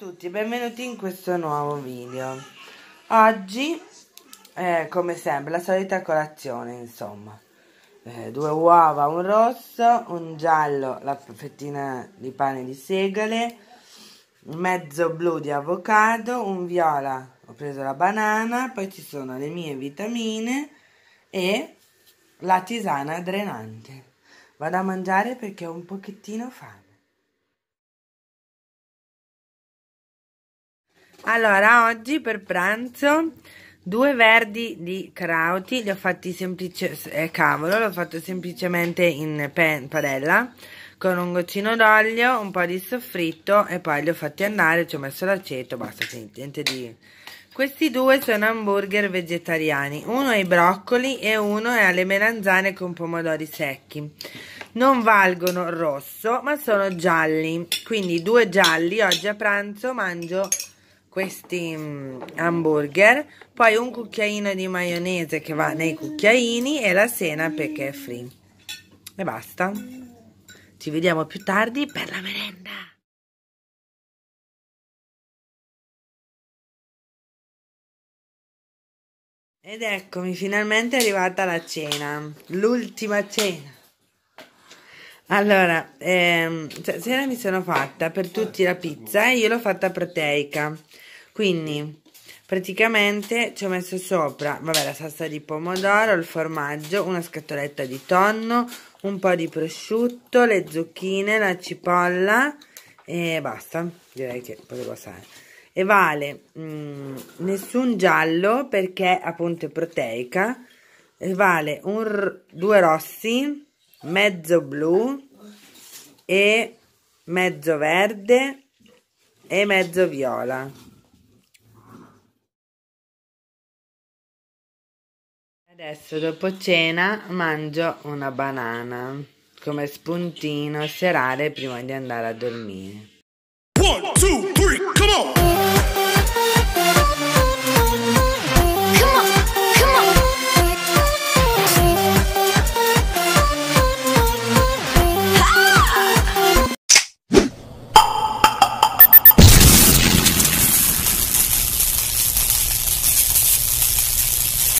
tutti benvenuti in questo nuovo video oggi eh, come sempre la solita colazione insomma eh, due uova un rosso un giallo la fettina di pane di segale mezzo blu di avocado un viola ho preso la banana poi ci sono le mie vitamine e la tisana drenante vado a mangiare perché ho un pochettino fame Allora, oggi per pranzo due verdi di crauti, li ho fatti semplicemente, eh, cavolo, l'ho fatto semplicemente in pen, padella, con un goccino d'olio, un po' di soffritto e poi li ho fatti andare, ci ho messo l'aceto, basta, finito, niente di... Questi due sono hamburger vegetariani, uno ai broccoli e uno è alle melanzane con pomodori secchi. Non valgono rosso, ma sono gialli, quindi due gialli oggi a pranzo mangio questi mm, hamburger, poi un cucchiaino di maionese che va nei cucchiaini e la sena perché è free. E basta. Ci vediamo più tardi per la merenda. Ed eccomi, finalmente è arrivata la cena, l'ultima cena. Allora, ehm, stasera cioè, mi sono fatta per tutti la pizza e eh, io l'ho fatta proteica. Quindi, praticamente ci ho messo sopra, vabbè, la salsa di pomodoro, il formaggio, una scatoletta di tonno, un po' di prosciutto, le zucchine, la cipolla e basta. Direi che potevo passare. E vale mh, mm, nessun giallo perché appunto è proteica. E vale un, due rossi mezzo blu e mezzo verde e mezzo viola. Adesso dopo cena mangio una banana come spuntino serale prima di andare a dormire. One, two, three,